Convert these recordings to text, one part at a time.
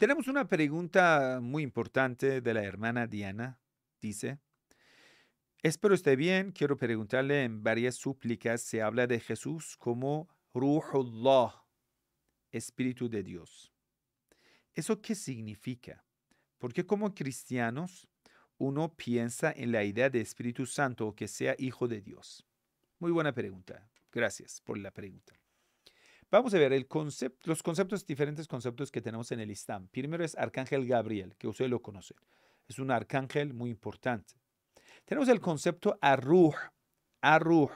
Tenemos una pregunta muy importante de la hermana Diana. Dice, espero esté bien, quiero preguntarle en varias súplicas, se habla de Jesús como Ruhullah, Espíritu de Dios. ¿Eso qué significa? Porque como cristianos uno piensa en la idea de Espíritu Santo o que sea hijo de Dios. Muy buena pregunta. Gracias por la pregunta. Vamos a ver el los conceptos, diferentes conceptos que tenemos en el Islam. Primero es Arcángel Gabriel, que ustedes lo conocen. Es un arcángel muy importante. Tenemos el concepto Arruh, Arruh,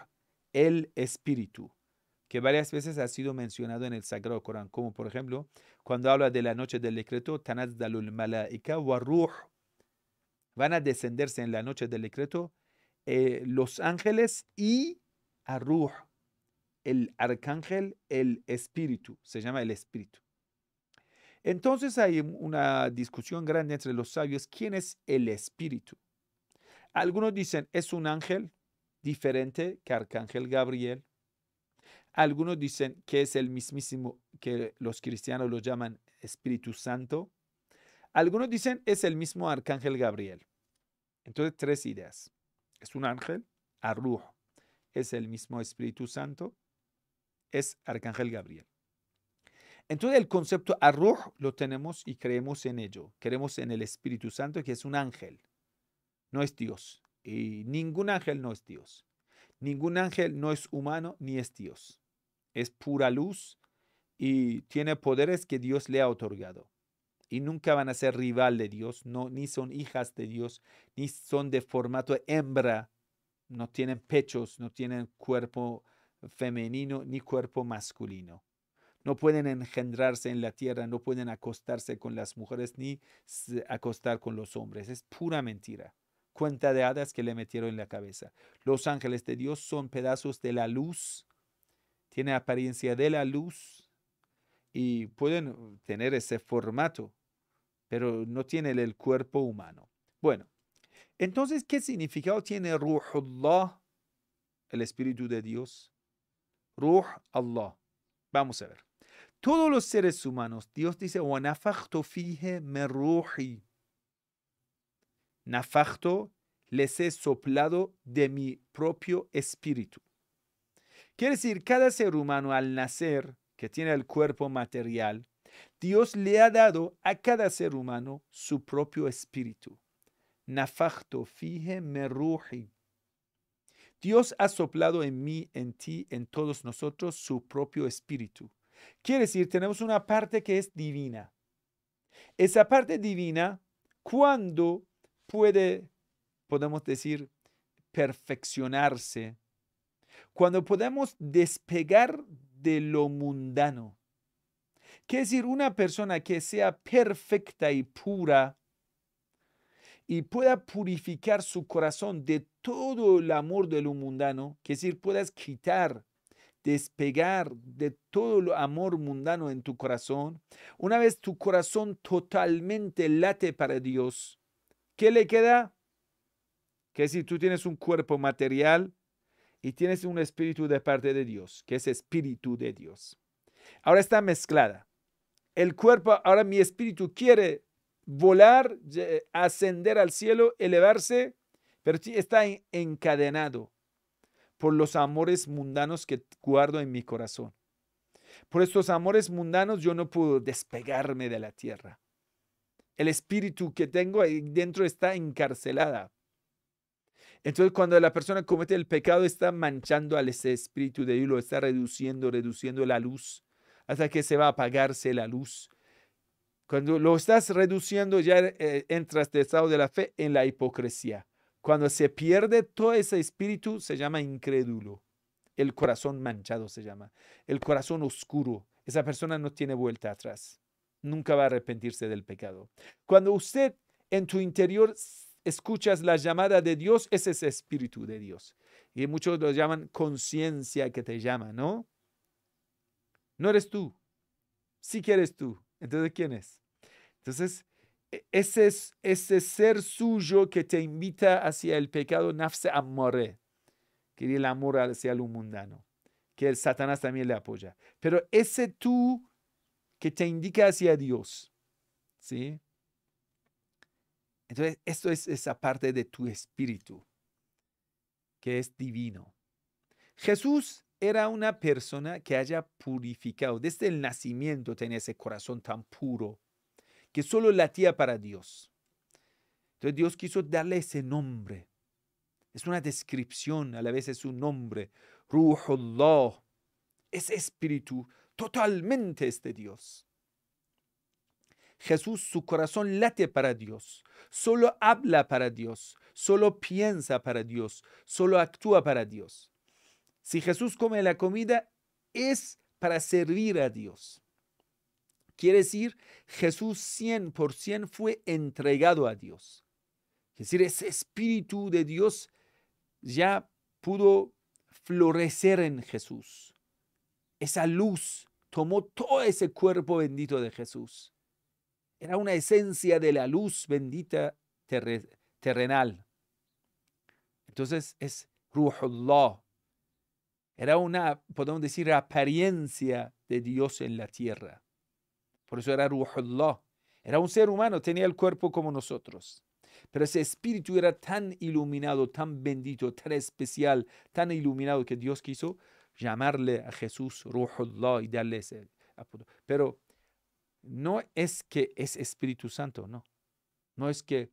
el espíritu, que varias veces ha sido mencionado en el Sagrado Corán, como por ejemplo cuando habla de la noche del decreto, Dalul Malaika Van a descenderse en la noche del decreto eh, los ángeles y Arruh, el arcángel, el espíritu, se llama el espíritu. Entonces hay una discusión grande entre los sabios, ¿quién es el espíritu? Algunos dicen, es un ángel diferente que arcángel Gabriel. Algunos dicen que es el mismísimo que los cristianos lo llaman Espíritu Santo. Algunos dicen es el mismo arcángel Gabriel. Entonces, tres ideas. Es un ángel, arrujo. Es el mismo Espíritu Santo es Arcángel Gabriel. Entonces el concepto arrojo lo tenemos y creemos en ello. Creemos en el Espíritu Santo que es un ángel, no es Dios. Y ningún ángel no es Dios. Ningún ángel no es humano ni es Dios. Es pura luz y tiene poderes que Dios le ha otorgado. Y nunca van a ser rival de Dios, no, ni son hijas de Dios, ni son de formato hembra, no tienen pechos, no tienen cuerpo femenino ni cuerpo masculino. No pueden engendrarse en la tierra, no pueden acostarse con las mujeres ni acostar con los hombres. Es pura mentira. Cuenta de hadas que le metieron en la cabeza. Los ángeles de Dios son pedazos de la luz, tiene apariencia de la luz y pueden tener ese formato, pero no tienen el cuerpo humano. Bueno, entonces, ¿qué significado tiene Ruhullah, el Espíritu de Dios? Ruh Allah. Vamos a ver. Todos los seres humanos, Dios dice, fije nafakto les he soplado de mi propio espíritu. Quiere decir, cada ser humano al nacer, que tiene el cuerpo material, Dios le ha dado a cada ser humano su propio espíritu. Nafakto fije ruhi. Dios ha soplado en mí, en ti, en todos nosotros su propio espíritu. Quiere decir, tenemos una parte que es divina. Esa parte divina, cuando puede, podemos decir, perfeccionarse, cuando podemos despegar de lo mundano. Quiere decir, una persona que sea perfecta y pura y pueda purificar su corazón de todo el amor de lo mundano, que es decir, puedas quitar, despegar de todo el amor mundano en tu corazón. Una vez tu corazón totalmente late para Dios, ¿qué le queda? Que si tú tienes un cuerpo material y tienes un espíritu de parte de Dios, que es espíritu de Dios. Ahora está mezclada. El cuerpo, ahora mi espíritu quiere volar, ascender al cielo, elevarse, pero está encadenado por los amores mundanos que guardo en mi corazón. Por estos amores mundanos yo no puedo despegarme de la tierra. El espíritu que tengo ahí dentro está encarcelada. Entonces cuando la persona comete el pecado está manchando al ese espíritu de Dios, lo está reduciendo, reduciendo la luz, hasta que se va a apagarse la luz cuando lo estás reduciendo, ya er, eh, entras del estado de la fe en la hipocresía. Cuando se pierde todo ese espíritu, se llama incrédulo. El corazón manchado se llama. El corazón oscuro. Esa persona no tiene vuelta atrás. Nunca va a arrepentirse del pecado. Cuando usted en tu interior escuchas la llamada de Dios, ese es el espíritu de Dios. Y muchos lo llaman conciencia que te llama, ¿no? No eres tú. Sí que eres tú. Entonces, ¿quién es? Entonces, e-, ese, ese ser suyo que te invita hacia el pecado, nafse amore, que el amor hacia lo mundano, que el Satanás también le apoya. Pero ese tú que te indica hacia Dios, ¿sí? Entonces, esto es esa parte de tu espíritu, que es divino. Jesús era una persona que haya purificado. Desde el nacimiento tenía ese corazón tan puro que solo latía para Dios. Entonces Dios quiso darle ese nombre. Es una descripción, a la vez es un nombre. Ruhullah es espíritu, totalmente es de Dios. Jesús, su corazón late para Dios, solo habla para Dios, solo piensa para Dios, solo actúa para Dios. Si Jesús come la comida, es para servir a Dios. Quiere decir, Jesús 100% fue entregado a Dios. Es decir, ese espíritu de Dios ya pudo florecer en Jesús. Esa luz tomó todo ese cuerpo bendito de Jesús. Era una esencia de la luz bendita terrenal. Entonces es Ruhullah, era una, podemos decir, apariencia de Dios en la tierra. Por eso era Ruhullah. Era un ser humano, tenía el cuerpo como nosotros. Pero ese espíritu era tan iluminado, tan bendito, tan especial, tan iluminado que Dios quiso llamarle a Jesús Ruhullah y darle ese apodo. Pero no es que es Espíritu Santo, no. No es que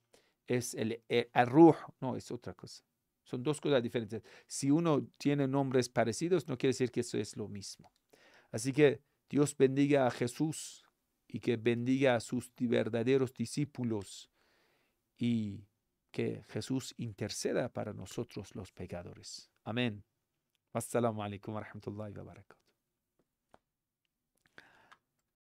es el, eh, el, Ruh, no, es otra cosa. Son dos cosas diferentes. Si uno tiene nombres parecidos, no quiere decir que eso es lo mismo. Así que Dios bendiga a Jesús y que bendiga a sus verdaderos discípulos y que Jesús interceda para nosotros los pecadores. Amén. Wassalamu alaikum wa rahmatullahi wa barakatuh.